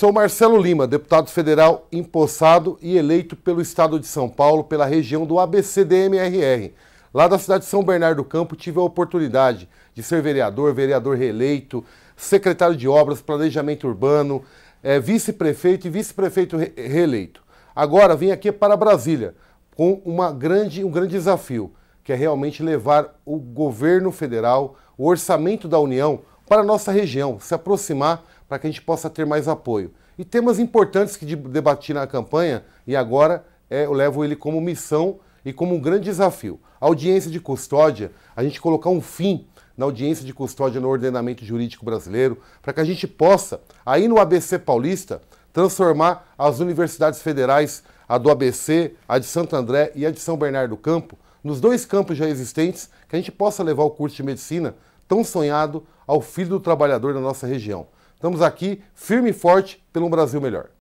Sou Marcelo Lima, deputado federal empossado e eleito pelo Estado de São Paulo pela região do ABCDMRR. Lá da cidade de São Bernardo do Campo tive a oportunidade de ser vereador, vereador reeleito, secretário de obras, planejamento urbano, é, vice-prefeito e vice-prefeito re reeleito. Agora vim aqui para Brasília com uma grande, um grande desafio, que é realmente levar o governo federal, o orçamento da União para a nossa região, se aproximar para que a gente possa ter mais apoio. E temas importantes que debati na campanha e agora é, eu levo ele como missão e como um grande desafio. A audiência de custódia, a gente colocar um fim na audiência de custódia no ordenamento jurídico brasileiro, para que a gente possa, aí no ABC Paulista, transformar as universidades federais, a do ABC, a de Santo André e a de São Bernardo do Campo, nos dois campos já existentes, que a gente possa levar o curso de medicina tão sonhado ao filho do trabalhador da nossa região. Estamos aqui firme e forte pelo Brasil melhor.